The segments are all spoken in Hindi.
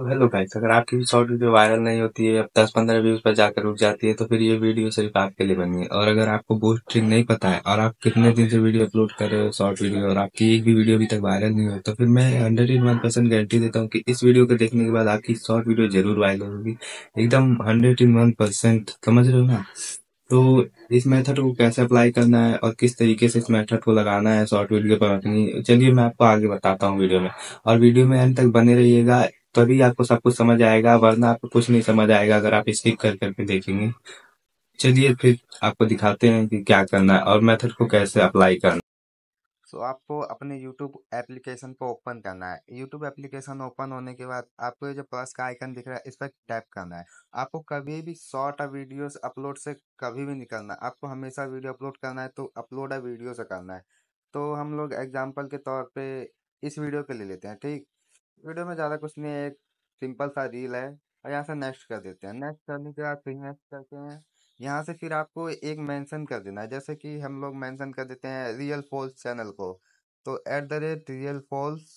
तो हेलो गाइस अगर आपकी भी शॉर्ट वीडियो वायरल नहीं होती है अब दस पंद्रह व्यूज पर जाकर रुक जाती है तो फिर ये वीडियो सिर्फ आपके लिए बनी है और अगर आपको बूस्टिंग नहीं पता है और आप कितने दिन से वीडियो अपलोड कर रहे हो शॉर्ट वीडियो और आपकी एक भी वीडियो अभी तक वायरल नहीं हो तो फिर मैं hundred and one percent guarantee देता हूँ कि इस वीडियो को देखने के बाद आपकी शॉर्ट वीडियो जरूर वायरल होगी एकदम हंड्रेड एंड वन परसेंट समझ रहे हो ना तो इस मेथड को कैसे अप्लाई करना है और किस तरीके से इस मेथड को लगाना है शॉर्ट वीडियो पर रखनी चलिए मैं आपको आगे बताता हूँ वीडियो में और वीडियो में एंड तक बने रहिएगा तभी आपको सब कुछ समझ आएगा वरना आपको कुछ नहीं समझ आएगा अगर आप स्किप कर करके देखेंगे चलिए फिर आपको दिखाते हैं कि क्या करना है और मेथड को कैसे अप्लाई करना सो so, आपको अपने यूट्यूब एप्लीकेशन को ओपन करना है यूट्यूब एप्लीकेशन ओपन होने के बाद आपको जो प्लस का आइकन दिख रहा है इस पर टैप करना है आपको कभी भी शॉर्ट वीडियोस अपलोड से कभी भी नहीं करना आपको हमेशा वीडियो अपलोड करना है तो अपलोड वीडियो से करना है तो हम लोग एग्जाम्पल के तौर पर इस वीडियो पर ले लेते हैं ठीक वीडियो में ज़्यादा कुछ नहीं है एक सिंपल सा रील है और यहाँ से नेक्स्ट कर देते हैं नेक्स्ट करने के बाद फिर नेक्स्ट करते हैं यहाँ से फिर आपको एक मेंशन कर देना है जैसे कि हम लोग मेंशन कर देते हैं रियल फॉल्स चैनल को तो at the rate real falls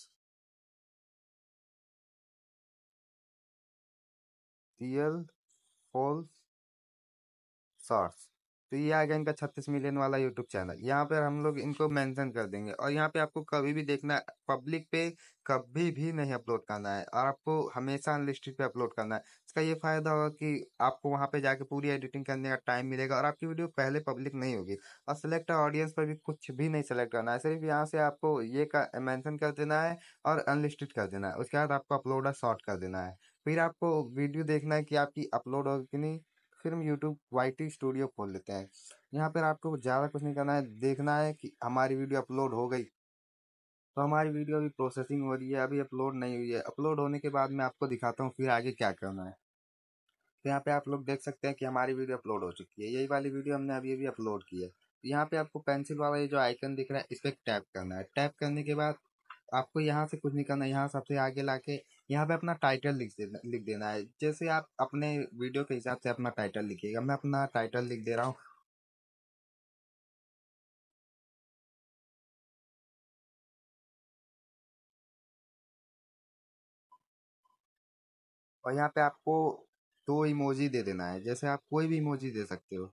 real falls shorts तो ये आ गया इनका छत्तीस मिलियन वाला यूट्यूब चैनल यहाँ पर हम लोग इनको मेंशन कर देंगे और यहाँ पे आपको कभी भी देखना पब्लिक पे कभी भी नहीं अपलोड करना है और आपको हमेशा अनलिस्टेड पे अपलोड करना है इसका ये फायदा होगा कि आपको वहाँ पे जाके पूरी एडिटिंग करने का टाइम मिलेगा और आपकी वीडियो पहले पब्लिक नहीं होगी और सिलेक्ट ऑडियंस पर भी कुछ भी नहीं सिलेक्ट करना है सिर्फ यहाँ से आपको ये मैंसन कर देना है और अनलिस्टेड कर देना है उसके बाद आपको अपलोड और शॉर्ट कर देना है फिर आपको वीडियो देखना है कि आपकी अपलोड होगी कि नहीं फिर हम यूट्यूब वाई स्टूडियो खोल लेते हैं यहाँ पर आपको ज़्यादा कुछ नहीं करना है देखना है कि हमारी वीडियो अपलोड हो गई तो हमारी वीडियो अभी प्रोसेसिंग हो रही है अभी अपलोड नहीं हुई है अपलोड होने के बाद मैं आपको दिखाता हूँ फिर आगे क्या करना है तो यहाँ पे आप लोग देख सकते हैं कि हमारी वीडियो अपलोड हो चुकी है यही वाली वीडियो हमने अभी अभी अपलोड की है तो यहाँ पे आपको पेंसिल वाला ये जो आइकन दिख रहा है इस पर टैप करना है टैप करने के बाद आपको यहाँ से कुछ नहीं करना है यहाँ सबसे आगे ला के यहाँ पे अपना टाइटल लिख देना लिख देना है जैसे आप अपने वीडियो के हिसाब से अपना टाइटल लिखिएगा मैं अपना टाइटल लिख दे रहा हूँ और यहाँ पे आपको दो इमोजी दे देना है जैसे आप कोई भी इमोजी दे सकते हो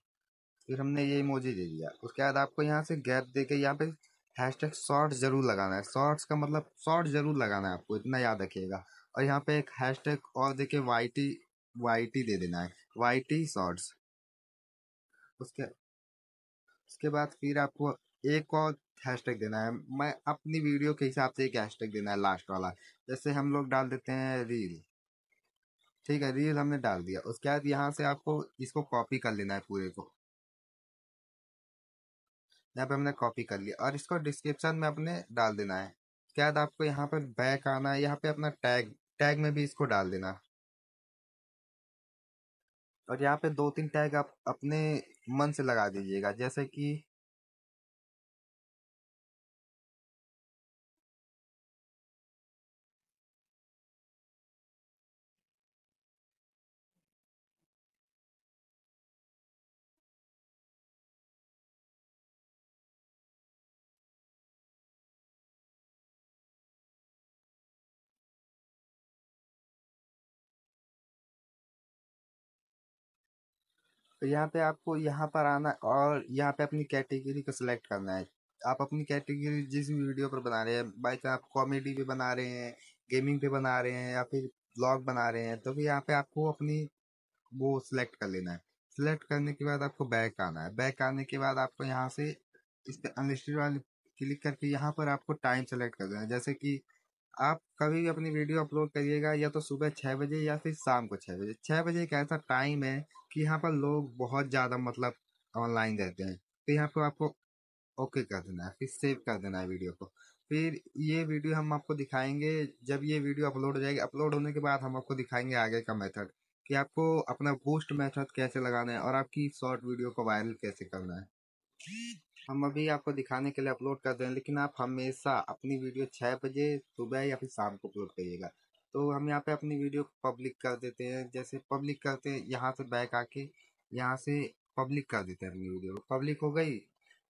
फिर हमने ये इमोजी दे दिया उसके बाद आपको यहाँ से गैप दे के यहाँ पे हैश टैग शॉर्ट्स ज़रूर लगाना है शॉर्ट्स का मतलब शॉर्ट ज़रूर लगाना है आपको इतना याद रखिएगा और यहाँ पे एक हैशटैग और देखे वाई टी वाई टी दे देना है वाई टी शॉर्ट्स उसके उसके बाद फिर आपको एक और हैशटैग देना है मैं अपनी वीडियो के हिसाब से एक हैशटैग देना है लास्ट वाला जैसे हम लोग डाल देते हैं रील ठीक है रील हमने डाल दिया उसके बाद यहाँ से आपको इसको कॉपी कर लेना है पूरे को यहाँ पे हमने कॉपी कर लिया और इसको डिस्क्रिप्शन में अपने डाल देना है उसके बाद आपको यहाँ पर बैक आना है यहाँ पे अपना टैग टैग में भी इसको डाल देना और यहाँ पे दो तीन टैग आप अपने मन से लगा दीजिएगा जैसे कि तो यहाँ पे आपको यहाँ पर आना और यहाँ पे अपनी कैटेगरी को सिलेक्ट करना है आप अपनी कैटेगरी जिस भी वीडियो पर बना रहे हैं बाई चांस आप कॉमेडी पे बना रहे हैं गेमिंग पे बना रहे हैं या फिर ब्लॉग बना रहे हैं तो फिर यहाँ पे आपको अपनी वो सिलेक्ट कर लेना है सिलेक्ट करने के बाद आपको बैक आना है बैक आने के बाद आपको यहाँ से इस पर अनलिस्टेड वाले क्लिक करके यहाँ पर आपको टाइम सेलेक्ट कर देना है जैसे कि आप कभी भी अपनी वीडियो अपलोड करिएगा या तो सुबह छः बजे या फिर शाम को छः बजे छः बजे एक ऐसा टाइम है कि यहाँ पर लोग बहुत ज़्यादा मतलब ऑनलाइन रहते हैं तो यहाँ पर आपको ओके कर देना है फिर सेव कर देना है वीडियो को फिर ये वीडियो हम आपको दिखाएंगे जब ये वीडियो अपलोड हो जाएगी अपलोड होने के बाद हम आपको दिखाएंगे आगे का मेथड कि आपको अपना बूस्ट मेथड कैसे लगाना है और आपकी शॉर्ट वीडियो को वायरल कैसे करना है हम अभी आपको दिखाने के लिए अपलोड कर दें लेकिन आप हमेशा अपनी वीडियो छः बजे सुबह या फिर शाम को अपलोड करिएगा तो हम यहाँ पे अपनी वीडियो पब्लिक कर देते हैं जैसे पब्लिक करते हैं यहाँ से बैक आके यहाँ से पब्लिक कर देते हैं अपनी वीडियो पब्लिक हो गई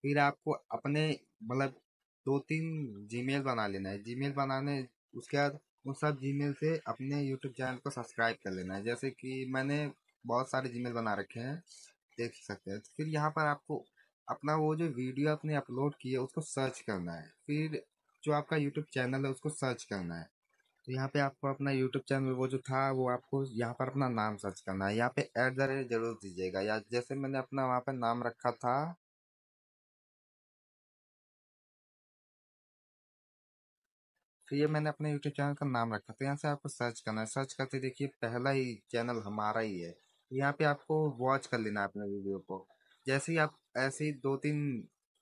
फिर आपको अपने मतलब दो तीन जीमेल बना लेना है जीमेल बनाने उसके बाद उन सब जीमेल से अपने यूट्यूब चैनल को सब्सक्राइब कर लेना है जैसे कि मैंने बहुत सारे जीमेल बना रखे हैं देख सकते हैं फिर यहाँ पर आपको अपना वो जो वीडियो आपने अपलोड किया उसको सर्च करना है फिर जो आपका यूट्यूब चैनल है उसको सर्च करना है तो यहाँ पे आपको अपना यूट्यूब चैनल वो जो था वो आपको यहाँ पर अपना नाम सर्च करना है यहाँ पे एट द रेट जरूर दीजिएगा या जैसे मैंने अपना वहाँ पे नाम रखा था तो ये मैंने अपने यूट्यूब चैनल का नाम रखा था तो यहाँ से आपको सर्च करना है सर्च करते देखिए पहला ही चैनल हमारा ही है यहाँ पे आपको वॉच कर लेना है अपने वीडियो को जैसे ही आप ऐसे ही दो तीन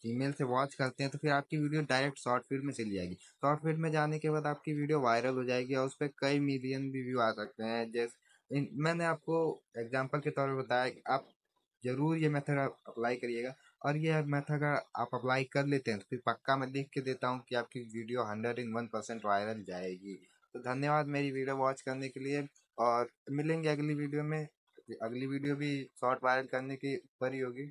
जीमेल से वॉच करते हैं तो फिर आपकी वीडियो डायरेक्ट शॉर्ट फिल्म में चली जाएगी शॉर्ट फिल्म में जाने के बाद आपकी वीडियो वायरल हो जाएगी और उस पर कई मिलियन भी व्यू आ सकते हैं जैसे मैंने आपको एग्जाम्पल के तौर पर बताया कि आप जरूर ये मेथड अप्लाई करिएगा और ये मेथड अगर आप अप्लाई कर लेते हैं तो फिर पक्का मैं लिख के देता हूँ कि आपकी video hundred in one percent viral जाएगी तो धन्यवाद मेरी वीडियो वॉच करने के लिए और मिलेंगे अगली वीडियो में अगली वीडियो भी शॉर्ट वायरल करने के ऊपर ही होगी